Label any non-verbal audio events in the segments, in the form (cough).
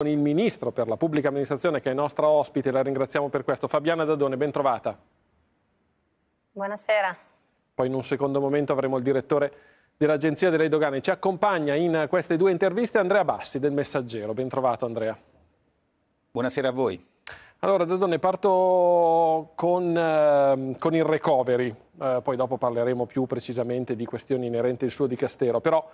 con il Ministro per la Pubblica Amministrazione che è nostra ospite, la ringraziamo per questo. Fabiana Dadone, ben trovata. Buonasera. Poi in un secondo momento avremo il direttore dell'Agenzia delle Dogane. Ci accompagna in queste due interviste Andrea Bassi del Messaggero. Ben trovato Andrea. Buonasera a voi. Allora Dadone, parto con, eh, con il recovery, eh, poi dopo parleremo più precisamente di questioni inerenti al suo dicastero, però...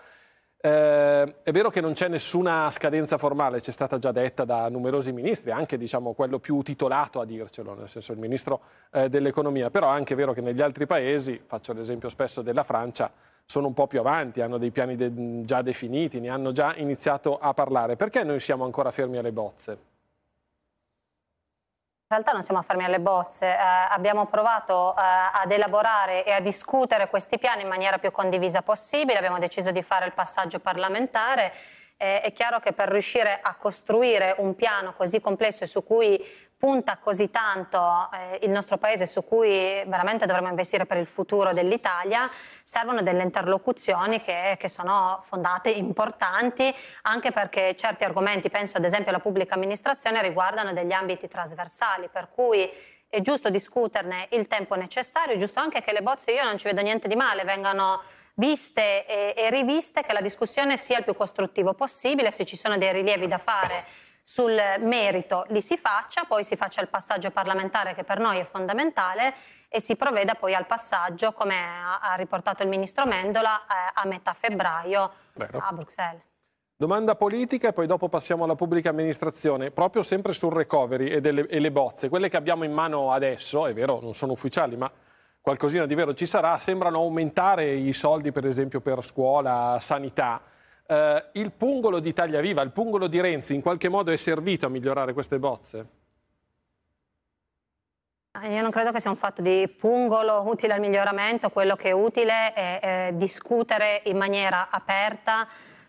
Eh, è vero che non c'è nessuna scadenza formale, c'è stata già detta da numerosi ministri, anche diciamo, quello più titolato a dircelo, nel senso il ministro eh, dell'economia, però è anche vero che negli altri paesi, faccio l'esempio spesso della Francia, sono un po' più avanti, hanno dei piani de già definiti, ne hanno già iniziato a parlare. Perché noi siamo ancora fermi alle bozze? realtà non siamo fermi alle bozze, eh, abbiamo provato eh, ad elaborare e a discutere questi piani in maniera più condivisa possibile, abbiamo deciso di fare il passaggio parlamentare. Eh, è chiaro che per riuscire a costruire un piano così complesso e su cui punta così tanto eh, il nostro paese su cui veramente dovremmo investire per il futuro dell'Italia, servono delle interlocuzioni che, che, sono fondate, importanti, anche perché certi argomenti, penso ad esempio alla pubblica amministrazione, riguardano degli ambiti trasversali, per cui è giusto discuterne il tempo necessario, è giusto anche che le bozze, io non ci vedo niente di male, vengano viste e, e riviste, che la discussione sia il più costruttivo possibile, se ci sono dei rilievi da fare sul merito li si faccia, poi si faccia il passaggio parlamentare che per noi è fondamentale e si provveda poi al passaggio, come ha riportato il ministro Mendola, eh, a metà febbraio Vero. a Bruxelles. Domanda politica e poi dopo passiamo alla pubblica amministrazione, proprio sempre sul recovery e, delle, e, le bozze. Quelle che abbiamo in mano adesso, è vero, non sono ufficiali, ma qualcosina di vero ci sarà, sembrano aumentare i soldi per esempio per scuola, sanità eh, il pungolo di Taglia Viva, il pungolo di Renzi in qualche modo è servito a migliorare queste bozze? Ah, io non credo che sia un fatto di pungolo utile al miglioramento, quello che è utile è, è eh, discutere in maniera aperta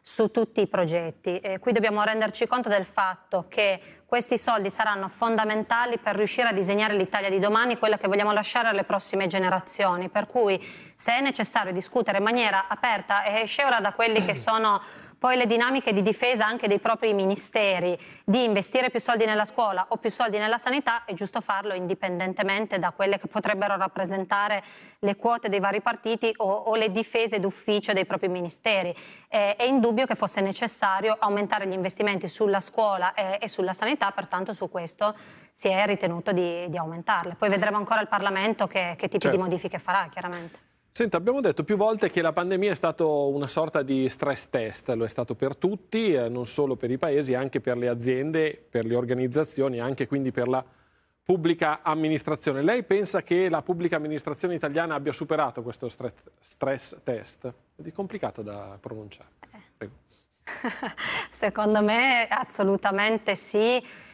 su tutti i progetti. E qui dobbiamo renderci conto del fatto che questi soldi saranno fondamentali per riuscire a disegnare l'Italia di domani, quella che vogliamo lasciare alle prossime generazioni. Per cui se è necessario discutere in maniera aperta e scevra da quelli che (clears throat) sono poi le dinamiche di difesa anche dei propri ministeri, di investire più soldi nella scuola o più soldi nella sanità, è giusto farlo indipendentemente da quelle che potrebbero rappresentare le quote dei vari partiti o, o le difese d'ufficio dei propri ministeri. Eh, è indubbio che fosse necessario aumentare gli investimenti sulla scuola eh, e sulla sanità, pertanto su questo si è ritenuto di, di aumentarle. Poi vedremo ancora il Parlamento che, che tipi certo. di modifiche farà, chiaramente. Senta, abbiamo detto più volte che la pandemia è stata una sorta di stress test, lo è stato per tutti, eh, non solo per i paesi, anche per le aziende, per le organizzazioni, anche quindi per la pubblica amministrazione. Lei pensa che la pubblica amministrazione italiana abbia superato questo stress test? È complicato da pronunciare. Prego. (laughs) Secondo me assolutamente sì,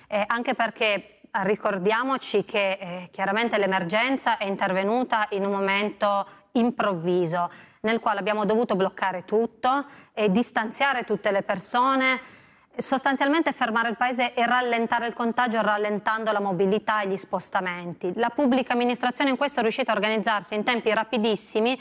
eh, anche perché ricordiamoci che eh, chiaramente l'emergenza è intervenuta in un momento improvviso nel quale abbiamo dovuto bloccare tutto e distanziare tutte le persone sostanzialmente fermare il paese e rallentare il contagio rallentando la mobilità e gli spostamenti. La pubblica amministrazione in questo è riuscita a organizzarsi in tempi rapidissimi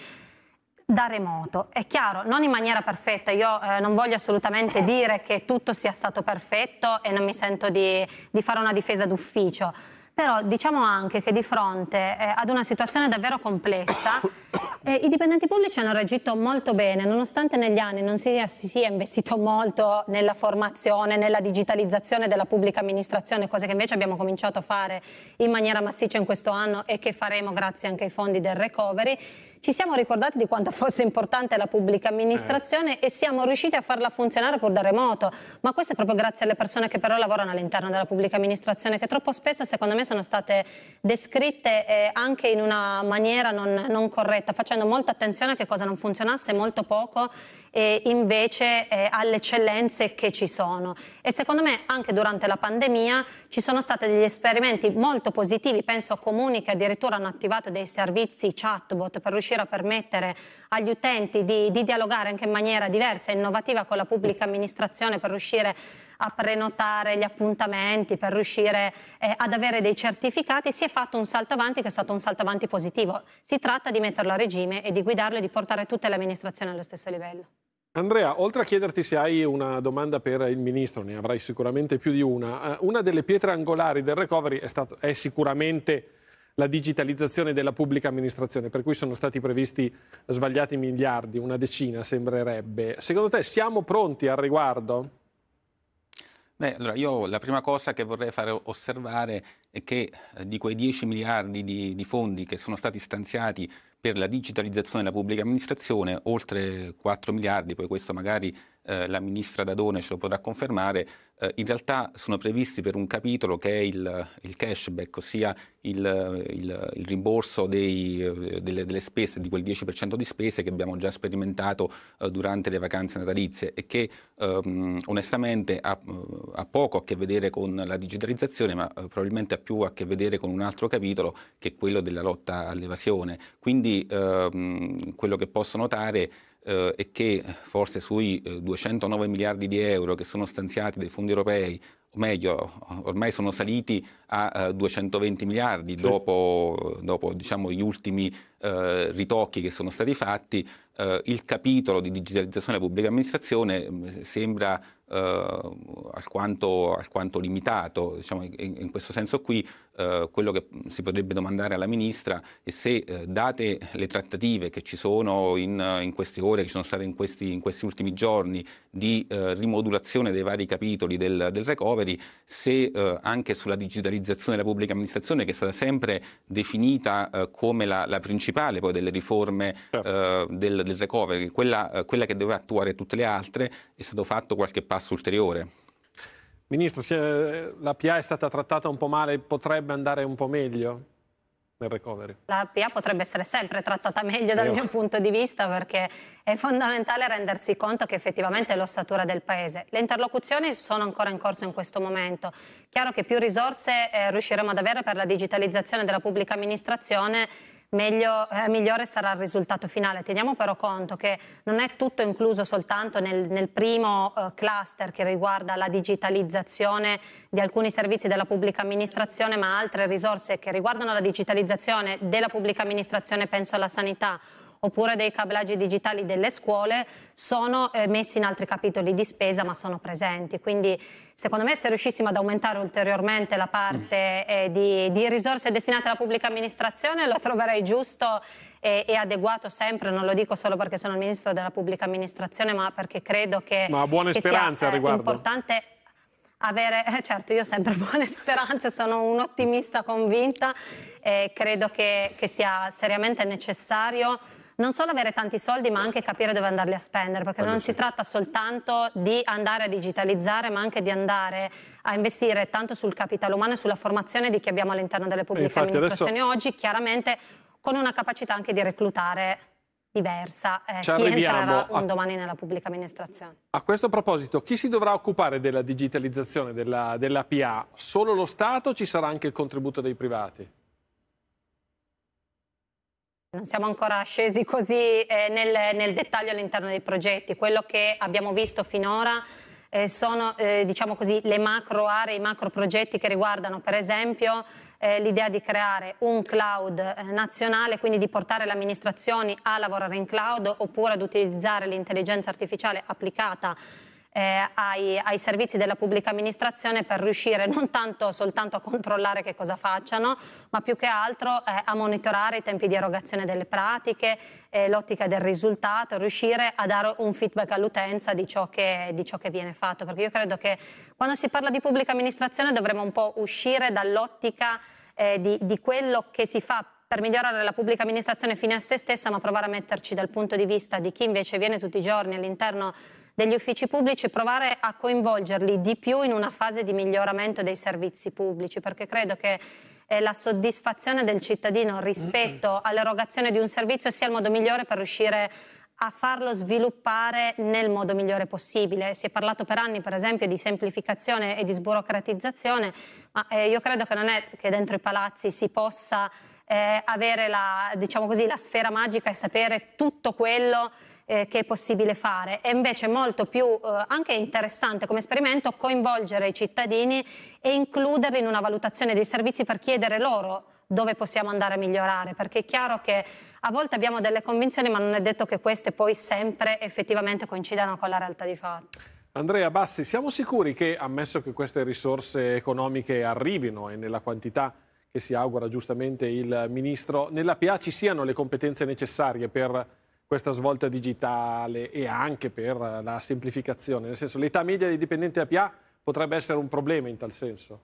da remoto. È chiaro, non in maniera perfetta, io eh, non voglio assolutamente dire che tutto sia stato perfetto e non mi sento di, di fare una difesa d'ufficio però diciamo anche che di fronte eh, ad una situazione davvero complessa (coughs) eh, i dipendenti pubblici hanno reagito molto bene, nonostante negli anni non si, si sia investito molto nella formazione, nella digitalizzazione della pubblica amministrazione, cose che invece abbiamo cominciato a fare in maniera massiccia in questo anno e che faremo grazie anche ai fondi del recovery ci siamo ricordati di quanto (laughs) fosse importante la pubblica amministrazione eh. e siamo riusciti a farla funzionare pur da remoto, ma questo è proprio grazie alle persone che però lavorano all'interno della pubblica amministrazione, che troppo spesso secondo me sono state descritte eh, anche in una maniera non, non, corretta, facendo molta attenzione a che cosa non funzionasse molto poco e invece eh, alle eccellenze che ci sono. E secondo me anche durante la pandemia ci sono stati degli esperimenti molto positivi, penso a comuni che addirittura hanno attivato dei servizi chatbot per riuscire riuscire a permettere agli utenti di, di dialogare anche in maniera diversa e innovativa con la pubblica amministrazione per riuscire a prenotare gli appuntamenti, per riuscire eh, ad avere dei certificati, si è fatto un salto avanti che è stato un salto avanti positivo. Si tratta di metterlo a regime e di guidarlo e di portare tutte le amministrazioni allo stesso livello. Andrea, oltre a chiederti se hai una domanda per il ministro, ne avrai sicuramente più di una, eh, una delle pietre angolari del recovery è, stato, è sicuramente la digitalizzazione della pubblica amministrazione, per cui sono stati previsti sbagliati miliardi, una decina sembrerebbe. Secondo te siamo pronti al riguardo? Beh, allora io la prima cosa che vorrei fare osservare è che eh, di quei 10 miliardi di, di, fondi che sono stati stanziati per la digitalizzazione della pubblica amministrazione, oltre 4 miliardi, poi questo magari eh, la ministra Dadone ce lo potrà confermare, eh, in realtà sono previsti per un capitolo che è il, il cashback, ossia il, il, il rimborso dei, eh, delle, delle, spese, di quel 10% di spese che abbiamo già sperimentato eh, durante le vacanze natalizie e che ehm, onestamente ha, eh, ha, poco a che vedere con la digitalizzazione, ma eh, probabilmente ha più a che vedere con un altro capitolo che è quello della lotta all'evasione. Quindi ehm, quello che posso notare è eh, e che forse sui 209 eh, miliardi di euro che sono stanziati dai fondi europei o meglio, ormai sono saliti a 220 eh, miliardi sì. dopo, dopo diciamo, gli ultimi eh, ritocchi che sono stati fatti, eh, il capitolo di digitalizzazione della pubblica amministrazione mm, sembra eh, alquanto, alquanto, limitato. Diciamo, in, in, questo senso qui eh, quello che mm, si potrebbe domandare alla Ministra è se, eh, date le trattative che ci sono in, in, queste ore, che ci sono state in questi, in questi ultimi giorni, di eh, rimodulazione dei vari capitoli del, del recovery, se eh, anche sulla digitalizzazione della pubblica amministrazione, che è stata sempre definita come la, la principale poi, delle riforme certo. del, del del recovery, quella, eh, quella che doveva attuare tutte le altre, è stato fatto qualche passo ulteriore. Ministro, se eh, la PA è stata trattata un po' male, potrebbe andare un po' meglio? Nel recovery. La PA potrebbe essere sempre trattata meglio dal Io. mio punto di vista perché è fondamentale rendersi conto che effettivamente è l'ossatura del paese. Le interlocuzioni sono ancora in corso in questo momento. Chiaro che più risorse eh, riusciremo ad avere per la digitalizzazione della pubblica amministrazione meglio, eh, migliore sarà il risultato finale. Teniamo però conto che non è tutto incluso soltanto nel, nel primo eh, cluster che riguarda la digitalizzazione di alcuni servizi della pubblica amministrazione, ma altre risorse che riguardano la digitalizzazione della pubblica amministrazione, penso alla sanità oppure dei cablaggi digitali delle scuole sono eh, messi in altri capitoli di spesa ma sono presenti. Quindi secondo me se riuscissimo ad aumentare ulteriormente la parte eh, di, di, risorse destinate alla pubblica amministrazione lo troverei giusto e, e, adeguato sempre, non lo dico solo perché sono il ministro della pubblica amministrazione ma perché credo che, ma buone che sia eh, importante avere, eh, certo io ho sempre (laughs) buone speranze, sono un'ottimista convinta e eh, credo che, che sia seriamente necessario non solo avere tanti soldi, ma anche capire dove andarli a spendere, perché allora, non sì. si tratta soltanto di andare a digitalizzare, ma anche di andare a investire tanto sul capitale umano e sulla formazione di chi abbiamo all'interno delle pubbliche infatti, amministrazioni adesso... oggi, chiaramente con una capacità anche di reclutare diversa eh, chi entrerà un a... domani nella pubblica amministrazione. A questo proposito, chi si dovrà occupare della digitalizzazione della, della PA? Solo lo Stato o ci sarà anche il contributo dei privati? Non siamo ancora scesi così eh, nel, nel, dettaglio all'interno dei progetti. Quello che abbiamo visto finora eh, sono eh, diciamo così, le macro aree, i macro progetti che riguardano per esempio eh, l'idea di creare un cloud eh, nazionale, quindi di portare le amministrazioni a lavorare in cloud oppure ad utilizzare l'intelligenza artificiale applicata eh, ai, ai, servizi della pubblica amministrazione per riuscire non tanto soltanto a controllare che cosa facciano, ma più che altro eh, a monitorare i tempi di erogazione delle pratiche, eh, l'ottica del risultato, riuscire a dare un feedback all'utenza di ciò, che, di ciò, che, viene fatto. Perché io credo che quando si parla di pubblica amministrazione dovremmo un po' uscire dall'ottica eh, di, di quello che si fa per migliorare la pubblica amministrazione fine a se stessa, ma provare a metterci dal punto di vista di chi invece viene tutti i giorni all'interno degli uffici pubblici e provare a coinvolgerli di più in una fase di miglioramento dei servizi pubblici, perché credo che eh, la soddisfazione del cittadino rispetto all'erogazione di un servizio sia il modo migliore per riuscire a farlo sviluppare nel modo migliore possibile. Si è parlato per anni, per esempio, di semplificazione e di sburocratizzazione, ma eh, io credo che non è che dentro i palazzi si possa eh, avere la, diciamo così, la sfera magica e sapere tutto quello eh, che è possibile fare. È invece molto più eh, anche interessante come esperimento coinvolgere i cittadini e includerli in una valutazione dei servizi per chiedere loro dove possiamo andare a migliorare, perché è chiaro che a volte abbiamo delle convinzioni, ma non è detto che queste poi sempre effettivamente coincidano con la realtà di fatto. Andrea Bassi, siamo sicuri che, ammesso che queste risorse economiche arrivino e nella quantità che si augura giustamente il Ministro, nella PA ci siano le competenze necessarie per questa svolta digitale e anche per la semplificazione? Nel senso, l'età media dei dipendenti APA potrebbe essere un problema in tal senso?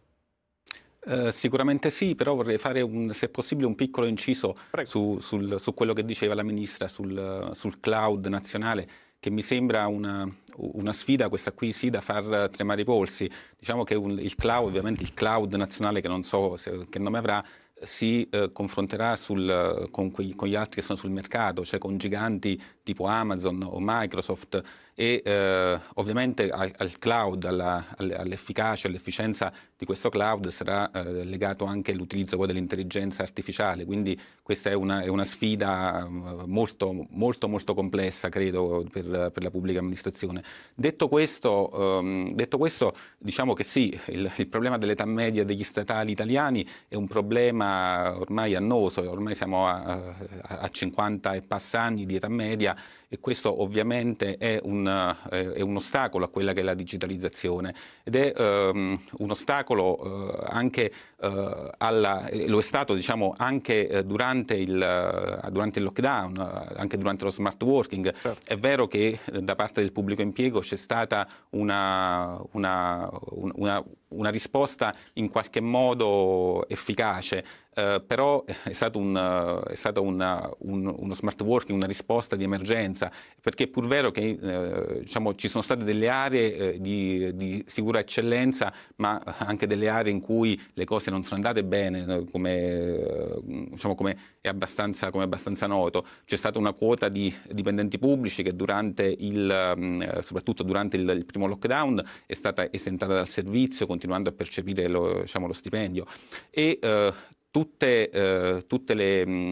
Eh, sicuramente sì, però vorrei fare, un, se possibile, un piccolo inciso su, sul, su, quello che diceva la Ministra sul, sul cloud nazionale, che mi sembra una, una, sfida, questa qui sì, da far tremare i polsi. Diciamo che un, il cloud, ovviamente il cloud nazionale, che non so se, che nome avrà, si eh, confronterà sul, con, quei, con, gli altri che sono sul mercato, cioè con giganti tipo Amazon o Microsoft e eh, ovviamente al, al cloud, all'efficacia, all all'efficienza di questo cloud sarà eh, legato anche l'utilizzo dell'intelligenza artificiale, quindi questa è una, è una sfida eh, molto, molto, molto, complessa credo per, per, la pubblica amministrazione. Detto questo, ehm, detto questo diciamo che sì, il, il problema dell'età media degli statali italiani è un problema ormai annoso, ormai siamo a, a 50 e passa anni di età media e questo ovviamente è un, eh, è un ostacolo a quella che è la digitalizzazione ed è um, un ostacolo uh, anche uh, alla, lo è stato diciamo anche uh, durante, il, durante il, lockdown, anche durante lo smart working. Certo. È vero che da parte del pubblico impiego c'è stata una, una, una, una risposta in qualche modo efficace Uh, però è stato, un, uh, è stato una, un, uno smart working, una risposta di emergenza, perché è pur vero che uh, diciamo, ci sono state delle aree di, di, sicura eccellenza, ma anche delle aree in cui le cose non sono andate bene, come, diciamo, come è abbastanza, come è abbastanza noto. C'è stata una quota di dipendenti pubblici che durante il, um, soprattutto durante il, il, primo lockdown è stata esentata dal servizio, continuando a percepire lo, diciamo, lo stipendio. E, tutte, eh, le, mh, mm,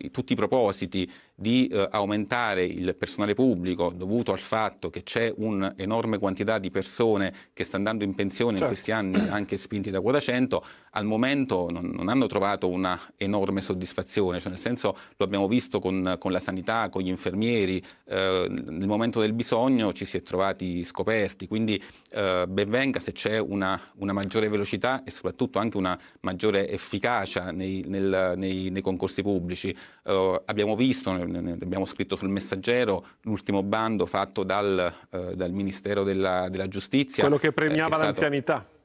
eh, tutti i propositi di eh, aumentare il personale pubblico dovuto al fatto che c'è un'enorme quantità di persone che sta andando in pensione certo. in questi anni, (clears throat) anche spinti da quota 100, al momento non, non hanno trovato una enorme soddisfazione, cioè nel senso lo abbiamo visto con, con la sanità, con gli infermieri, eh, nel momento del bisogno ci si è trovati scoperti, quindi eh, venga se c'è una, una, maggiore velocità e soprattutto anche una maggiore efficacia nei, nel, nei, nei concorsi pubblici. Eh, abbiamo visto abbiamo scritto sul messaggero l'ultimo bando fatto dal, eh, dal Ministero della, della, Giustizia. Quello che eh, premiava che l'anzianità. Stato...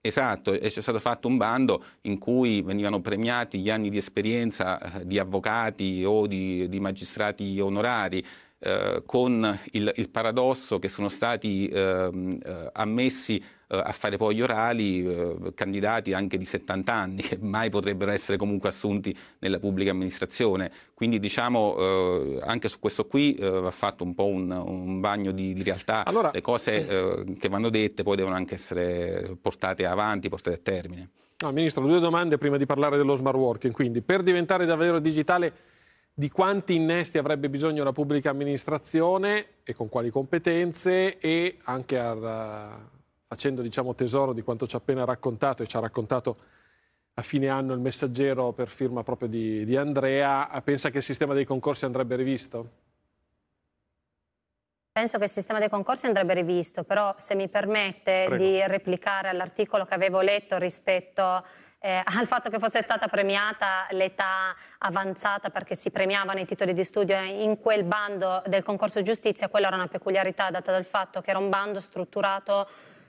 Esatto, e c'è stato fatto un bando in cui venivano premiati gli anni di esperienza eh, di avvocati o di, di magistrati onorari. Eh, con il, il, paradosso che sono stati ehm, eh, ammessi eh, a fare poi gli orali eh, candidati anche di 70 anni (laughs) che mai potrebbero essere comunque assunti nella pubblica amministrazione. Quindi diciamo eh, anche su questo qui eh, va fatto un po' un, un bagno di, di realtà, allora, le cose eh, eh, che vanno dette poi devono anche essere portate avanti, portate a termine. No, Ministro, due domande prima di parlare dello smart working. Quindi, per diventare davvero digitale, di quanti innesti avrebbe bisogno la pubblica amministrazione e con quali competenze e anche a facendo diciamo, tesoro di quanto ci ha appena raccontato e ci ha raccontato a fine anno il messaggero per firma proprio di, di Andrea, pensa che il sistema dei concorsi andrebbe rivisto? Penso che il sistema dei concorsi andrebbe rivisto, però se mi permette Prego. di replicare all'articolo che avevo letto rispetto eh, (laughs) al fatto che fosse stata premiata l'età avanzata perché si premiavano i titoli di studio in quel bando del concorso giustizia, quella era una peculiarità data dal fatto che era un bando strutturato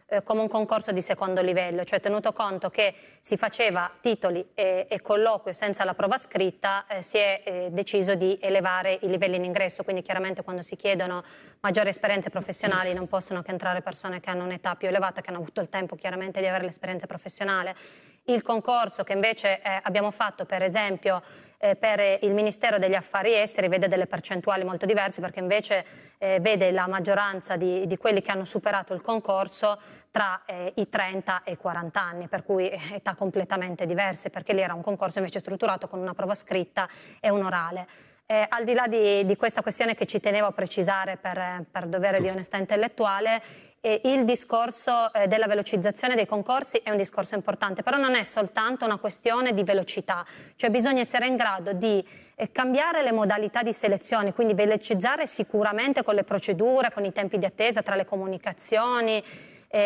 eh, come un concorso di secondo livello, cioè tenuto conto che si faceva titoli e, e colloquio senza la prova scritta, eh, si è eh, deciso di elevare i livelli in ingresso, quindi chiaramente quando si chiedono maggiori esperienze professionali non possono che entrare persone che hanno un'età più elevata, che hanno avuto il tempo chiaramente di avere l'esperienza professionale il concorso che invece eh, abbiamo fatto per esempio eh, per il Ministero degli Affari Esteri vede delle percentuali molto diverse perché invece eh, vede la maggioranza di, di, quelli che hanno superato il concorso tra eh, i 30 e i 40 anni, per cui eh, età completamente diverse perché lì era un concorso invece strutturato con una prova scritta e un orale. Eh, al di là di, di, questa questione che ci tenevo a precisare per, per dovere Giusto. di onestà intellettuale, eh, il discorso eh, della velocizzazione dei concorsi è un discorso importante, però non è soltanto una questione di velocità, cioè bisogna essere in grado di eh, cambiare le modalità di selezione, quindi velocizzare sicuramente con le procedure, con i tempi di attesa, tra le comunicazioni. Eh,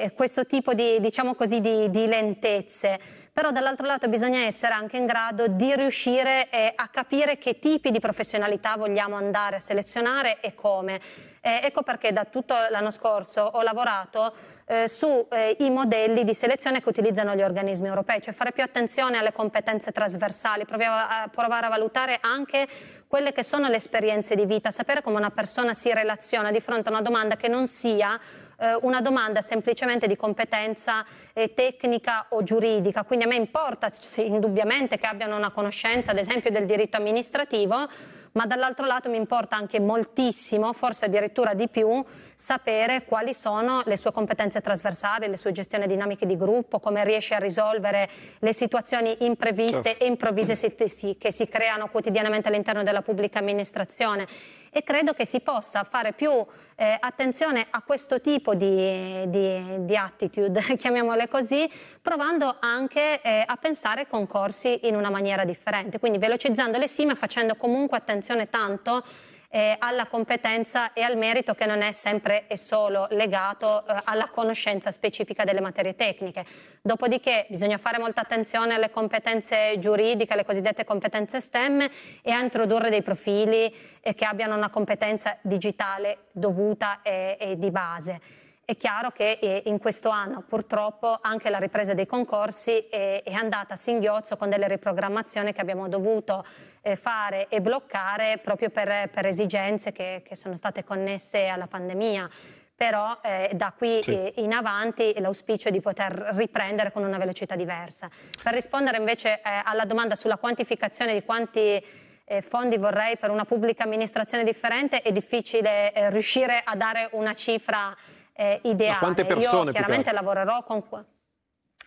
e, e questo tipo di, diciamo così, di, di lentezze, però dall'altro lato bisogna essere anche in grado di riuscire eh, a capire che tipi di professionalità vogliamo andare a selezionare e come. Eh, ecco perché da tutto l'anno scorso ho lavorato eh, sui eh, modelli di selezione che utilizzano gli organismi europei, cioè fare più attenzione alle competenze trasversali, a, provare a valutare anche quelle che sono le esperienze di vita, sapere come una persona si relaziona di fronte a una domanda che non sia eh, una domanda semplicemente di competenza eh, tecnica o giuridica, quindi quindi a me importa sì, indubbiamente che abbiano una conoscenza, ad esempio, del diritto amministrativo, ma dall'altro lato mi importa anche moltissimo, forse addirittura di più, sapere quali sono le sue competenze trasversali, le sue gestioni dinamiche di gruppo, come riesce a risolvere le situazioni impreviste certo. e improvvise che si creano quotidianamente all'interno della pubblica amministrazione e credo che si possa fare più eh, attenzione a questo tipo di, di, di attitude, (laughs) chiamiamole così, provando anche eh, a pensare concorsi in una maniera differente, quindi velocizzando le sì ma facendo comunque attenzione tanto eh, alla competenza e al merito che non è sempre e solo legato eh, alla conoscenza specifica delle materie tecniche. Dopodiché bisogna fare molta attenzione alle competenze giuridiche, alle cosiddette competenze STEM e a introdurre dei profili eh, che abbiano una competenza digitale dovuta e, e di base. È chiaro che eh, in questo anno purtroppo anche la ripresa dei concorsi è, andata a singhiozzo con delle riprogrammazioni che abbiamo dovuto eh, fare e bloccare proprio per, esigenze che, sono state connesse alla pandemia però eh, da qui sì. Eh, in avanti l'auspicio è di poter riprendere con una velocità diversa. Per rispondere invece eh, alla domanda sulla quantificazione di quanti eh, fondi vorrei per una pubblica amministrazione differente, è difficile riuscire a dare una cifra eh, ideale. Ma quante persone? Io chiaramente lavorerò con...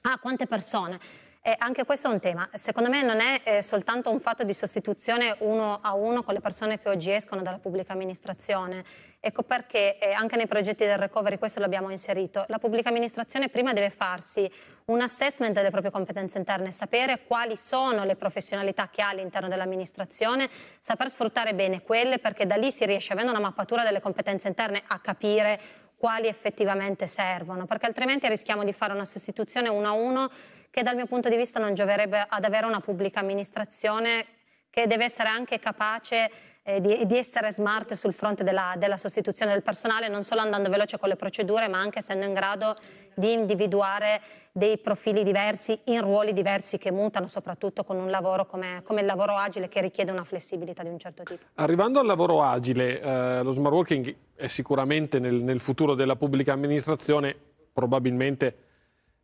Ah, quante persone? Eh, anche questo è un tema. Secondo me non è eh, soltanto un fatto di sostituzione uno a uno con le persone che oggi escono dalla pubblica amministrazione. Ecco perché eh, anche nei progetti del recovery questo l'abbiamo inserito. La pubblica amministrazione prima deve farsi un assessment delle proprie competenze interne, sapere quali sono le professionalità che ha all'interno dell'amministrazione, saper sfruttare bene quelle perché da lì si riesce, avendo una mappatura delle competenze interne, a capire quali effettivamente servono, perché altrimenti rischiamo di fare una sostituzione uno a uno che dal mio punto di vista non gioverebbe ad avere una pubblica amministrazione che deve essere anche capace eh, di, di, essere smart sul fronte della, della, sostituzione del personale, non solo andando veloce con le procedure, ma anche essendo in grado di individuare dei profili diversi in ruoli diversi che mutano, soprattutto con un lavoro come, come il lavoro agile che richiede una flessibilità di un certo tipo. Arrivando al lavoro agile, eh, lo smart working è sicuramente nel, nel futuro della pubblica amministrazione, probabilmente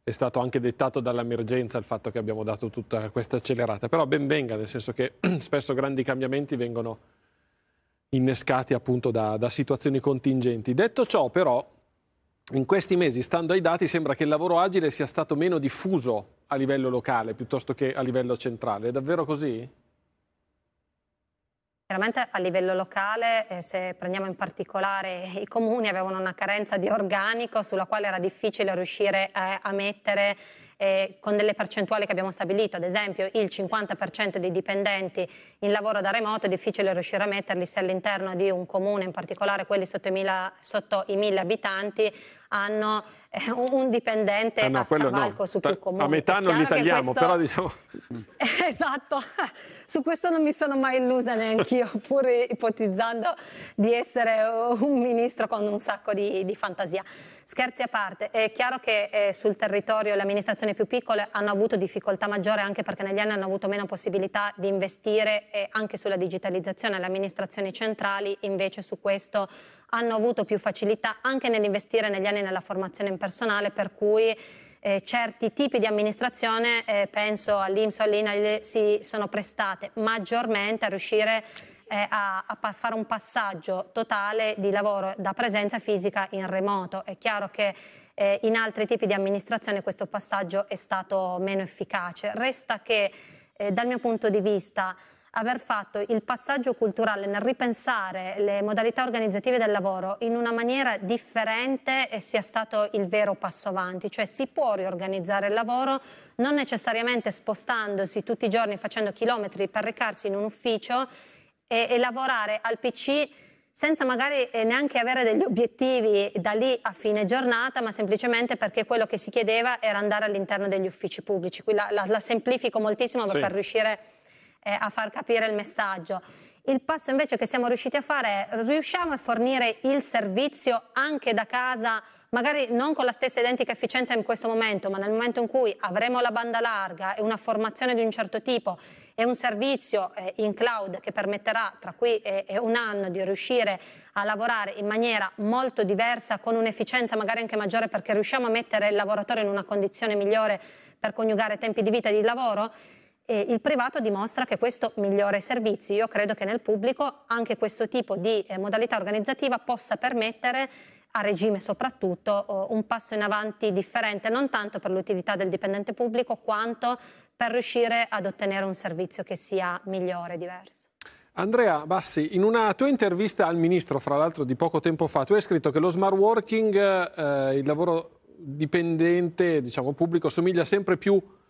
è stato anche dettato dall'emergenza il fatto che abbiamo dato tutta questa accelerata, però ben venga, nel senso che (clears throat) spesso grandi cambiamenti vengono innescati appunto da, da situazioni contingenti. Detto ciò però, in questi mesi, stando ai dati, sembra che il lavoro agile sia stato meno diffuso a livello locale piuttosto che a livello centrale. È davvero così? Chiaramente a livello locale, eh, se prendiamo in particolare i comuni, avevano una carenza di organico sulla quale era difficile riuscire eh, a mettere eh, con delle percentuali che abbiamo stabilito, ad esempio il 50% dei dipendenti in lavoro da remoto è difficile riuscire a metterli se all'interno di un comune, in particolare quelli sotto i 1000 abitanti, hanno eh, un dipendente eh no, a scavalco no. su più comuni. A metà non li tagliamo, questo... però diciamo... (laughs) esatto, su questo non mi sono mai illusa neanche io, (laughs) pur ipotizzando di essere un ministro con un sacco di, di fantasia. Scherzi a parte, è chiaro che eh, sul territorio le amministrazioni più piccole hanno avuto difficoltà maggiore anche perché negli anni hanno avuto meno possibilità di investire anche sulla digitalizzazione. Le amministrazioni centrali invece su questo hanno avuto più facilità anche nell'investire negli anni nella formazione in personale, per cui eh, certi tipi di amministrazione, eh, penso all'Inps o all'INAIL, si sono prestate maggiormente a riuscire eh, a, a, fare un passaggio totale di lavoro da presenza fisica in remoto. È chiaro che eh, in altri tipi di amministrazione questo passaggio è stato meno efficace. Resta che eh, dal mio punto di vista aver fatto il passaggio culturale nel ripensare le modalità organizzative del lavoro in una maniera differente sia stato il vero passo avanti, cioè si può riorganizzare il lavoro non necessariamente spostandosi tutti i giorni facendo chilometri per recarsi in un ufficio e, e lavorare al PC senza magari eh, neanche avere degli obiettivi da lì a fine giornata, ma semplicemente perché quello che si chiedeva era andare all'interno degli uffici pubblici. Qui la, la, la semplifico moltissimo sì. per riuscire a eh, a far capire il messaggio. Il passo invece che siamo riusciti a fare è riusciamo a fornire il servizio anche da casa, magari non con la stessa identica efficienza in questo momento, ma nel momento in cui avremo la banda larga e una formazione di un certo tipo e un servizio eh, in cloud che permetterà tra qui e, e un anno di riuscire a lavorare in maniera molto diversa, con un'efficienza magari anche maggiore perché riusciamo a mettere il lavoratore in una condizione migliore per coniugare tempi di vita e di lavoro eh, il privato dimostra che questo migliora i servizi. Io credo che nel pubblico anche questo tipo di eh, modalità organizzativa possa permettere a regime soprattutto un passo in avanti differente, non tanto per l'utilità del dipendente pubblico quanto per riuscire ad ottenere un servizio che sia migliore, e diverso. Andrea Bassi, in una tua intervista al ministro, fra l'altro di poco tempo fa, tu hai scritto che lo smart working, eh, il lavoro dipendente, diciamo pubblico, somiglia sempre più a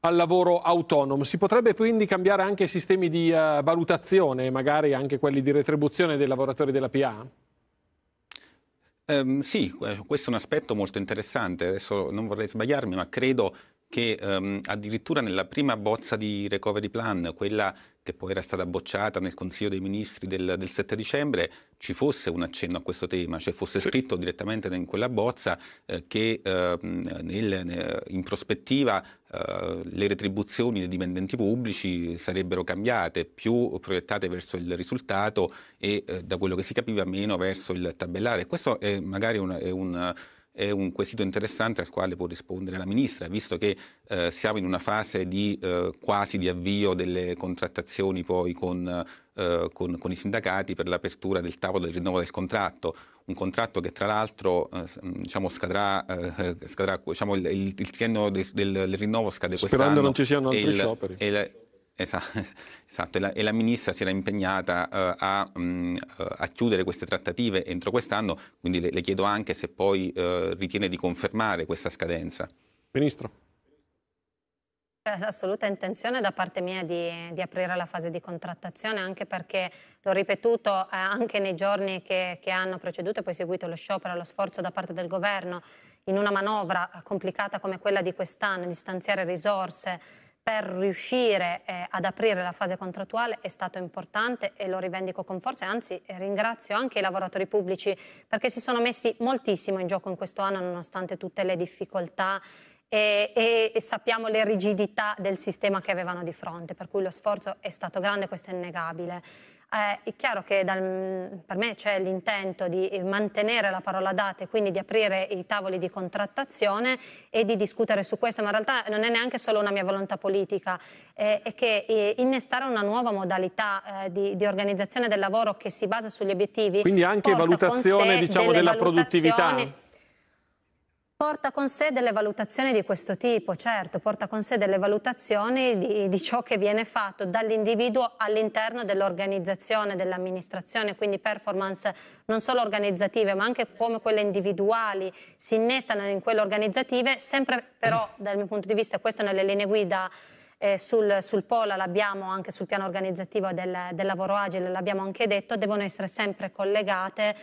al lavoro autonomo. Si potrebbe quindi cambiare anche i sistemi di uh, valutazione, magari anche quelli di retribuzione dei lavoratori della PA? Um, ehm, sì, eh, questo è un aspetto molto interessante. Adesso non vorrei sbagliarmi, ma credo che um, addirittura nella prima bozza di recovery plan, quella che poi era stata bocciata nel Consiglio dei Ministri del, del 7 dicembre, ci fosse un accenno a questo tema, cioè fosse sì. scritto direttamente in quella bozza eh, che eh, nel, in prospettiva eh, le retribuzioni dei dipendenti pubblici sarebbero cambiate, più proiettate verso il risultato e eh, da quello che si capiva meno verso il tabellare. Questo è magari un, è un è un quesito interessante al quale può rispondere la Ministra, visto che eh, siamo in una fase di, eh, quasi di avvio delle contrattazioni poi con, eh, con, con i sindacati per l'apertura del tavolo del rinnovo del contratto, un contratto che tra l'altro eh, mm, diciamo, scadrà, eh, scadrà diciamo, il, il, il triennio del, del, rinnovo scade quest'anno. Sperando non ci siano altri il, scioperi. (laughs) Esatto, E, la, e, la, ministra si era impegnata uh, a, um, a, chiudere queste trattative entro quest'anno, quindi le, le chiedo anche se poi uh, ritiene di confermare questa scadenza. Ministro. C'è l'assoluta intenzione da parte mia di, di, aprire la fase di contrattazione, anche perché, l'ho ripetuto eh, anche nei giorni che, che hanno preceduto e poi seguito lo sciopero, lo sforzo da parte del governo in una manovra complicata come quella di quest'anno, di stanziare risorse per riuscire eh, ad aprire la fase contrattuale è stato importante e lo rivendico con forza, anzi eh, ringrazio anche i lavoratori pubblici perché si sono messi moltissimo in gioco in questo anno nonostante tutte le difficoltà e, e, e, sappiamo le rigidità del sistema che avevano di fronte, per cui lo sforzo è stato grande, questo è innegabile eh, è chiaro che dal, mm, per me c'è l'intento di eh, mantenere la parola data e quindi di aprire i tavoli di contrattazione e di discutere su questo, ma in realtà non è neanche solo una mia volontà politica, eh, è che eh, innestare una nuova modalità eh, di, di, organizzazione del lavoro che si basa sugli obiettivi. Quindi anche valutazione diciamo, della valutazioni... produttività Porta con sé delle valutazioni di questo tipo, certo, porta con sé delle valutazioni di, di ciò che viene fatto dall'individuo all'interno dell'organizzazione, dell'amministrazione, quindi performance non solo organizzative ma anche come quelle individuali si innestano in quelle organizzative, sempre però dal mio punto di vista questo nelle linee guida eh, sul, sul, Pola l'abbiamo anche sul piano organizzativo del, del lavoro agile, l'abbiamo anche detto, devono essere sempre collegate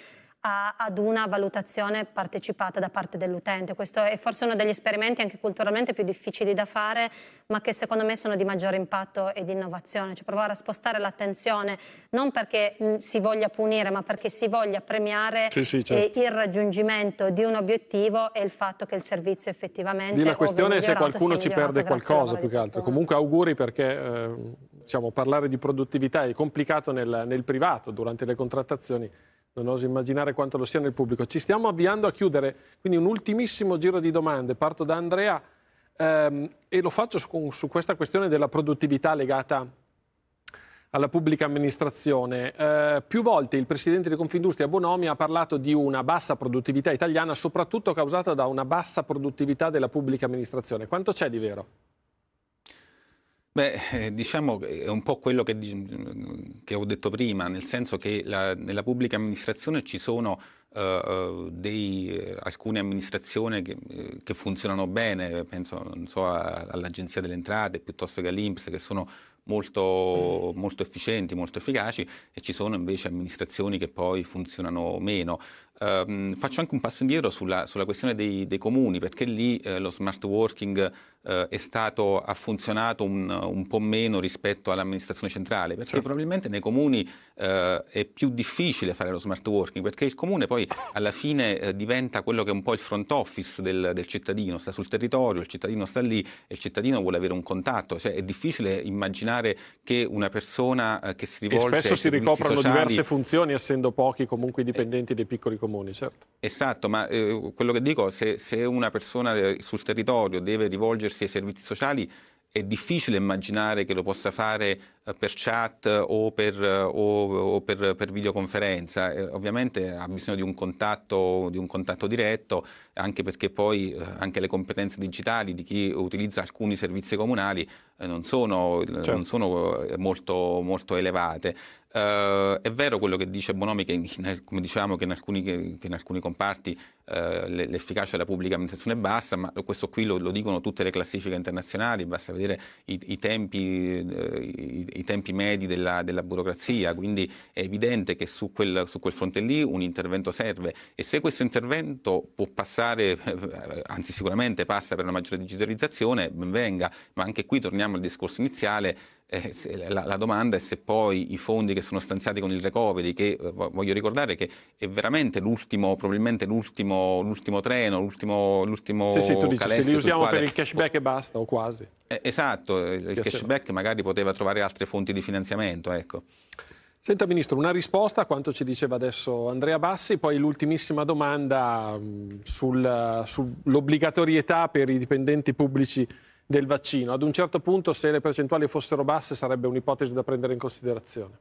a, ad una valutazione partecipata da parte dell'utente. Questo è forse uno degli esperimenti anche culturalmente più difficili da fare, ma che secondo me sono di maggiore impatto e di innovazione, cioè provare a spostare l'attenzione non perché mm, si voglia punire, ma perché si voglia premiare sì, sì, certo. il raggiungimento di un obiettivo e il fatto che il servizio effettivamente... Lì la questione è se qualcuno ci perde qualcosa più che altro. Comunque auguri perché eh, diciamo, parlare di produttività è complicato nel, nel privato durante le contrattazioni. Non oso immaginare quanto lo sia nel pubblico. Ci stiamo avviando a chiudere, quindi un ultimissimo giro di domande. Parto da Andrea ehm, e lo faccio su, su, questa questione della produttività legata alla pubblica amministrazione. Eh, più volte il presidente di Confindustria Bonomi ha parlato di una bassa produttività italiana, soprattutto causata da una bassa produttività della pubblica amministrazione. Quanto c'è di vero? Beh, eh, diciamo che è un po' quello che, che, ho detto prima, nel senso che la, nella pubblica amministrazione ci sono uh, dei, alcune amministrazioni che, che, funzionano bene, penso so, all'Agenzia delle Entrate piuttosto che all'Inps, che sono molto, molto efficienti, molto efficaci, e ci sono invece amministrazioni che poi funzionano meno. Ehm, faccio anche un passo indietro sulla, sulla questione dei, dei, comuni, perché lì eh, lo smart working eh, stato, ha funzionato un, un, po' meno rispetto all'amministrazione centrale, perché certo. probabilmente nei comuni eh, è più difficile fare lo smart working, perché il comune poi alla fine eh, diventa quello che è un po' il front office del, del cittadino, sta sul territorio, il cittadino sta lì e il cittadino vuole avere un contatto, cioè è difficile immaginare che una persona eh, che si rivolge... E spesso si ricoprono sociali, diverse funzioni essendo pochi comunque i dipendenti dei piccoli comuni comuni, certo. Esatto, ma eh, quello che dico, se, se una persona eh, sul territorio deve rivolgersi ai servizi sociali, è difficile immaginare che lo possa fare per chat o per, o, o per, per videoconferenza. Eh, ovviamente ha bisogno di un, contatto, di un contatto diretto, anche perché poi eh, anche le competenze digitali di chi utilizza alcuni servizi comunali eh, non, sono, eh, certo. non sono, eh, molto, molto elevate. Uh, è vero quello che dice Bonomi, che in, come diciamo che in alcuni, che, in alcuni comparti uh, l'efficacia della pubblica amministrazione è bassa, ma questo qui lo, lo dicono tutte le classifiche internazionali, basta vedere i, i tempi, i, i tempi medi della, della, burocrazia, quindi è evidente che su quel, su quel fronte lì un intervento serve e se questo intervento può passare, eh, anzi sicuramente passa per una maggiore digitalizzazione, ben venga, ma anche qui torniamo al discorso iniziale, eh, la, la, domanda è se poi i fondi che sono stanziati con il recovery, che eh, voglio ricordare che è veramente l'ultimo, probabilmente l'ultimo, l'ultimo treno, l'ultimo, l'ultimo sì, sì, tu dici, se li usiamo quale... per il cashback e basta o quasi. Eh, esatto, eh, il Piaceva. cashback magari poteva trovare altre fonti di finanziamento, ecco. Senta Ministro, una risposta a quanto ci diceva adesso Andrea Bassi, poi l'ultimissima domanda mm, sul, sull'obbligatorietà per i dipendenti pubblici del vaccino. Ad un certo punto, se le percentuali fossero basse, sarebbe un'ipotesi da prendere in considerazione.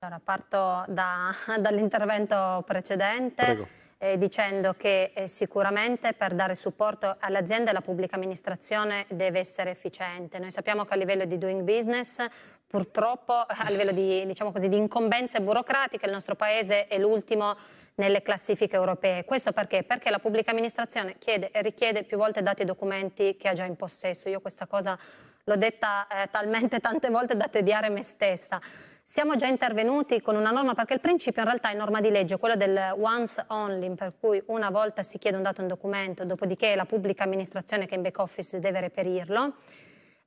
Allora, parto da, (laughs) dall'intervento precedente eh, dicendo che eh, sicuramente per dare supporto alle aziende la pubblica amministrazione deve essere efficiente. Noi sappiamo che a livello di doing business purtroppo (laughs) a livello di, diciamo così, di incombenze burocratiche il nostro Paese è l'ultimo nelle classifiche europee. Questo perché? Perché la pubblica amministrazione chiede e richiede più volte dati e documenti che ha già in possesso. Io questa cosa l'ho detta eh, talmente (laughs) tante volte da tediare me stessa. Siamo già intervenuti con una norma, perché il principio in realtà è norma di legge, quello del once only, per cui una volta si chiede un dato e un documento, dopodiché la pubblica amministrazione che in back office deve reperirlo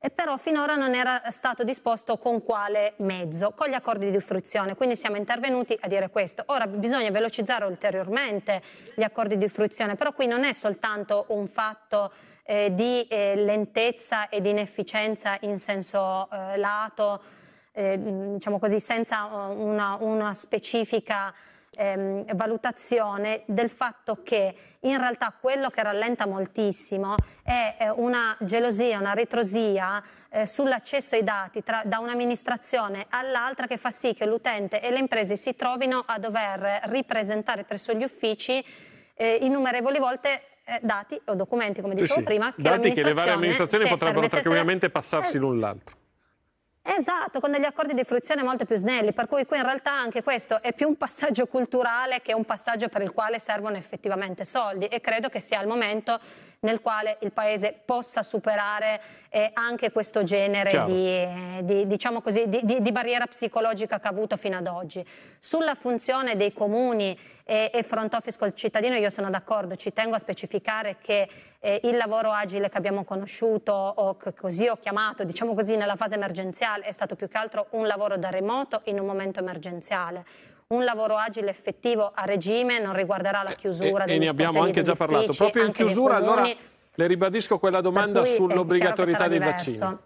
e però finora non era stato disposto con quale mezzo, con gli accordi di fruizione. Quindi siamo intervenuti a dire questo. Ora bisogna velocizzare ulteriormente gli accordi di fruizione, però qui non è soltanto un fatto eh, di eh, lentezza e di inefficienza in senso eh, lato, eh, diciamo così, senza eh, una, una specifica ehm, valutazione del fatto che in realtà quello che rallenta moltissimo è, è eh, una gelosia, una ritrosia eh, sull'accesso ai dati tra, da un'amministrazione all'altra che fa sì che l'utente e le imprese si trovino a dover ripresentare presso gli uffici eh, innumerevoli volte eh, dati o documenti, come dicevo sì, sì. prima, che dati che le varie amministrazioni potrebbero tranquillamente se... passarsi eh. l'un l'altro. Esatto, con degli accordi di fruizione molto più snelli, per cui qui in realtà anche questo è più un passaggio culturale che un passaggio per il quale servono effettivamente soldi e credo che sia il momento nel quale il Paese possa superare eh, anche questo genere di, eh, di, diciamo così, di, di, barriera psicologica che ha avuto fino ad oggi. Sulla funzione dei comuni e, eh, e front office col cittadino io sono d'accordo, ci tengo a specificare che eh, il lavoro agile che abbiamo conosciuto o che così ho chiamato, diciamo così, nella fase emergenziale, digitale è stato più che altro un lavoro da remoto in un momento emergenziale. Un lavoro agile effettivo a regime non riguarderà la eh, chiusura e, degli E ne abbiamo anche già parlato. Proprio in chiusura, allora le ribadisco quella domanda eh, sull'obbligatorietà dei vaccini.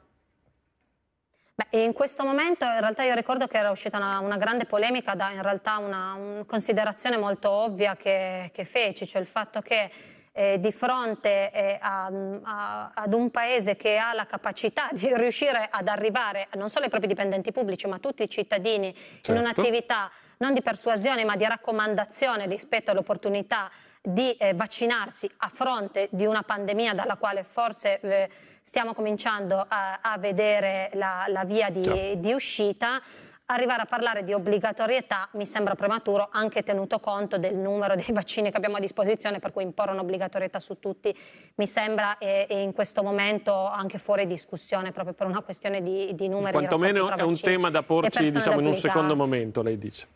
Beh, in questo momento in realtà io ricordo che era uscita una, una grande polemica da in realtà una, una considerazione molto ovvia che, che feci, cioè il fatto che eh, di fronte eh, a, a, ad un paese che ha la capacità di riuscire ad arrivare non solo ai propri dipendenti pubblici, ma a tutti i cittadini certo. in un'attività non di persuasione, ma di raccomandazione rispetto all'opportunità di eh, vaccinarsi a fronte di una pandemia dalla quale forse eh, stiamo cominciando a, a vedere la, la via di, di, uscita, arrivare a parlare di obbligatorietà mi sembra prematuro, anche tenuto conto del numero dei vaccini che abbiamo a disposizione, per cui imporre un'obbligatorietà su tutti mi sembra e, e in questo momento anche fuori discussione, proprio per una questione di, di numeri. Quantomeno è un tema da porci diciamo, in un secondo momento, lei dice.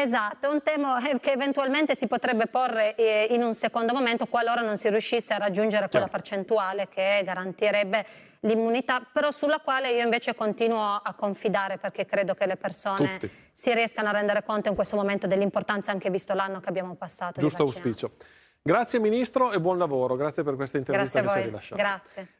Esatto, un tema che eventualmente si potrebbe porre eh, in un secondo momento qualora non si riuscisse a raggiungere quella certo. percentuale che garantirebbe l'immunità, però sulla quale io invece continuo a confidare perché credo che le persone Tutti. si riescano a rendere conto in questo momento dell'importanza anche visto l'anno che abbiamo passato. Giusto auspicio. Grazie Ministro e buon lavoro, grazie per questa intervista che ci hai rilasciato. Grazie.